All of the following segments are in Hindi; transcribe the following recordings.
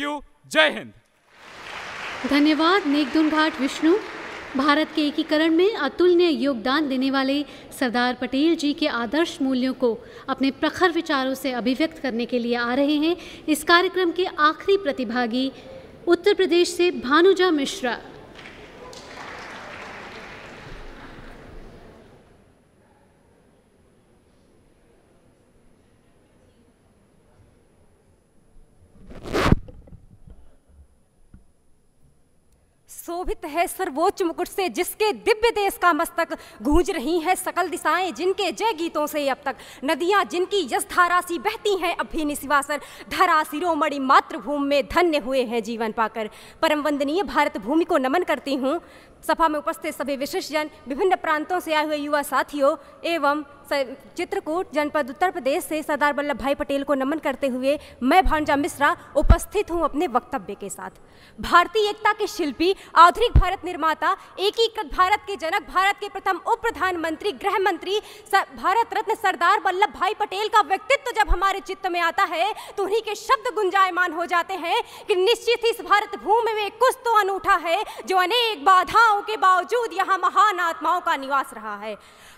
क्यू जय हिंद धन्यवाद नेकदुन घाट विष्णु भारत के एकीकरण में अतुलनीय योगदान देने वाले सरदार पटेल जी के आदर्श मूल्यों को अपने प्रखर विचारों से अभिव्यक्त करने के लिए आ रहे हैं इस कार्यक्रम के आखिरी प्रतिभागी उत्तर प्रदेश से भानुजा मिश्रा शोभित है सर्वोच्च मुकुट से जिसके दिव्य देश का मस्तक गूंज रही है सकल दिशाएं जिनके जय गीतों से अब तक नदियां जिनकी यश धारा सी बहती हैं अब भी निशिवासर धरा शिरोमणि मातृभूमि में धन्य हुए हैं जीवन पाकर परम वंदनीय भारत भूमि को नमन करती हूँ सभा में उपस्थित सभी विशिष्ट जन विभिन्न प्रांतों से आए हुए युवा साथियों एवं चित्रकूट जनपद उत्तर प्रदेश से सरदार वल्लभ भाई पटेल को नमन करते हुए मैं भांजा मिश्रा उपस्थित हूं अपने वक्तव्य के साथ भारतीय एकता के शिल्पी आधुनिक भारत निर्माता एकीकृत भारत के जनक भारत के प्रथम उप प्रधानमंत्री गृह मंत्री भारत रत्न सरदार वल्लभ भाई पटेल का व्यक्तित्व जब हमारे चित्त में आता है तो उन्हीं के शब्द गुंजायमान हो जाते हैं कि निश्चित ही इस भारत भूमि में कुछ तो अनूठा है जो अनेक बाधा आत्माओं के बावजूद यहाँ महान आत्माओं का निवास रहा है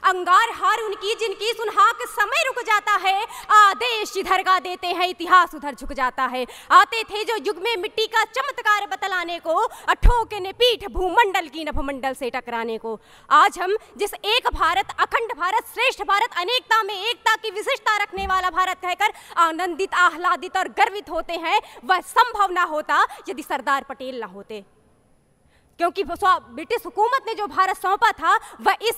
अंगार हार उनकी जिनकी सुनहाक समय रुक जाता है आदेश इधर का देते हैं इतिहास उधर झुक जाता है आते थे जो युग में मिट्टी का चमत्कार बतलाने को अठोके ने पीठ भूमंडल की नभमंडल से टकराने को आज हम जिस एक भारत अखंड भारत श्रेष्ठ भारत अनेकता में एकता की विशेषता रखने वाला भारत कहकर आनंदित आह्लादित और गर्वित होते हैं वह संभव ना होता यदि सरदार पटेल ना होते क्योंकि ब्रिटिश हुकूमत ने जो भारत सौंपा था वह इस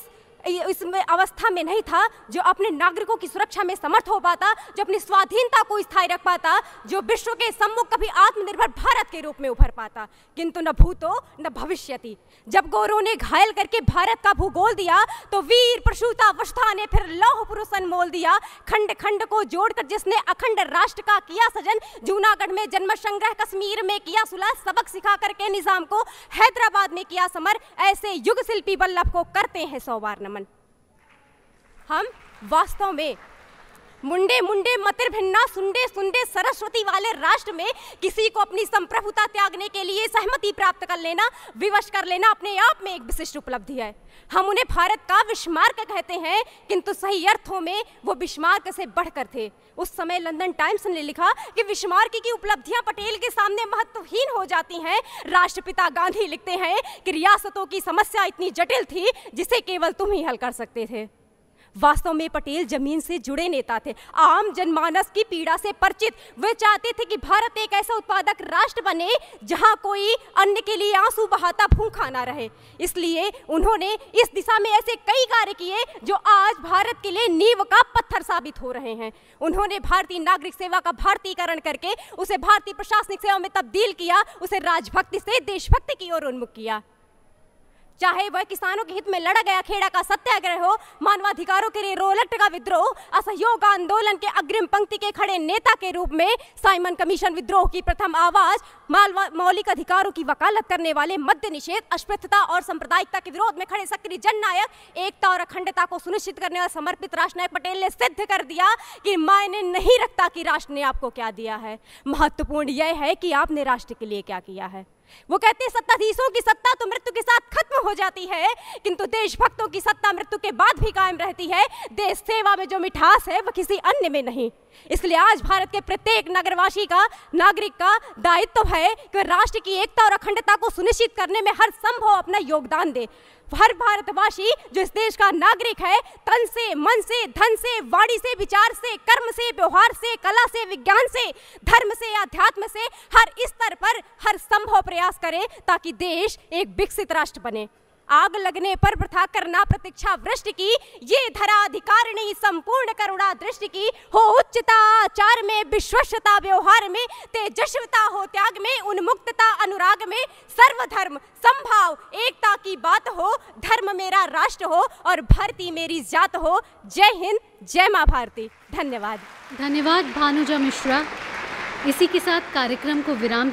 इस अवस्था में नहीं था जो अपने नागरिकों की सुरक्षा में समर्थ हो पाता जो अपनी स्वाधीनता को स्थायी रख पाता जो विश्व के सम्मुख कभी आत्मनिर्भर भारत के रूप में उभर पाता किंतु न भूतो न भविष्य जब गोरों ने घायल करके भारत का भूगोल दिया तो वीर प्रसूता वसुधा ने फिर लौह पुरुष अनमोल दिया खंड खंड को जोड़कर जिसने अखंड राष्ट्र का किया सजन जूनागढ़ में जन्म संग्रह कश्मीर में किया सुलह सबक सिखा करके निजाम को हैदराबाद में किया समर ऐसे युग शिल्पी वल्लभ को करते हैं सौवार नमन हम वास्तव में मुंडे मुंडे मतर भिन्ना सुंडे सुंडे सरस्वती वाले राष्ट्र में किसी को अपनी संप्रभुता त्यागने के लिए सहमति प्राप्त कर लेना विवश कर लेना अपने आप में एक विशिष्ट उपलब्धि है हम उन्हें भारत का विस्मार्क कहते हैं किंतु सही अर्थों में वो विस्मार्क से बढ़कर थे उस समय लंदन टाइम्स ने लिखा कि विस्मार्क की उपलब्धियां पटेल के सामने महत्वहीन हो जाती हैं राष्ट्रपिता गांधी लिखते हैं कि रियासतों की समस्या इतनी जटिल थी जिसे केवल तुम ही हल कर सकते थे वास्तव में पटेल जमीन से जुड़े नेता थे आम जनमानस की पीड़ा से परिचित वे चाहते थे कि भारत एक ऐसा उत्पादक राष्ट्र बने जहां कोई अन्य के लिए आंसू बहाता भूखा ना रहे इसलिए उन्होंने इस दिशा में ऐसे कई कार्य किए जो आज भारत के लिए नींव का पत्थर साबित हो रहे हैं उन्होंने भारतीय नागरिक सेवा का भारतीकरण करके उसे भारतीय प्रशासनिक सेवा में तब्दील किया उसे राजभक्ति से देशभक्ति की ओर उन्मुख किया चाहे वह किसानों के हित में लड़ा गया खेड़ा का सत्याग्रह हो मानवाधिकारों के लिए रोलट का विद्रोह असहयोग आंदोलन के अग्रिम पंक्ति के खड़े नेता के रूप में साइमन कमीशन विद्रोह की प्रथम आवाज मौलिक अधिकारों की वकालत करने वाले मध्य निषेध अस्पृश्यता और सांप्रदायिकता के विरोध में खड़े सक्रिय जननायक एकता और अखंडता को सुनिश्चित करने वाला समर्पित राष्ट्र नायक पटेल ने सिद्ध कर दिया कि मायने नहीं रखता कि राष्ट्र ने आपको क्या दिया है महत्वपूर्ण यह है कि आपने राष्ट्र के लिए क्या किया है वो कहते हैं सत्ताधीशों की सत्ता तो मृत्यु के साथ खत्म हो जाती है किंतु देशभक्तों की सत्ता मृत्यु के बाद भी कायम रहती है देश सेवा में जो मिठास है वह किसी अन्य में नहीं इसलिए आज भारत के प्रत्येक नगरवासी का नागरिक का दायित्व तो है कि राष्ट्र की एकता और अखंडता को सुनिश्चित करने में हर संभव अपना योगदान दे हर भारतवासी जो इस देश का नागरिक है तन से मन से धन से वाणी से विचार से कर्म से व्यवहार से कला से विज्ञान से धर्म से अध्यात्म से हर स्तर पर हर संभव प्रयास करें ताकि देश एक विकसित राष्ट्र बने आग लगने पर प्रथा करना प्रतीक्षा वृष्टि की ये धरा अधिकारिणी संपूर्ण करुणा दृष्टि की हो उच्चता आचार में विश्वसता व्यवहार में तेजस्वता हो त्याग में उन्मुक्तता अनुराग में सर्वधर्म संभाव एकता की बात हो धर्म मेरा राष्ट्र हो और भारती मेरी जात हो जय हिंद जय मां भारती धन्यवाद धन्यवाद भानुजा मिश्रा इसी के साथ कार्यक्रम को विराम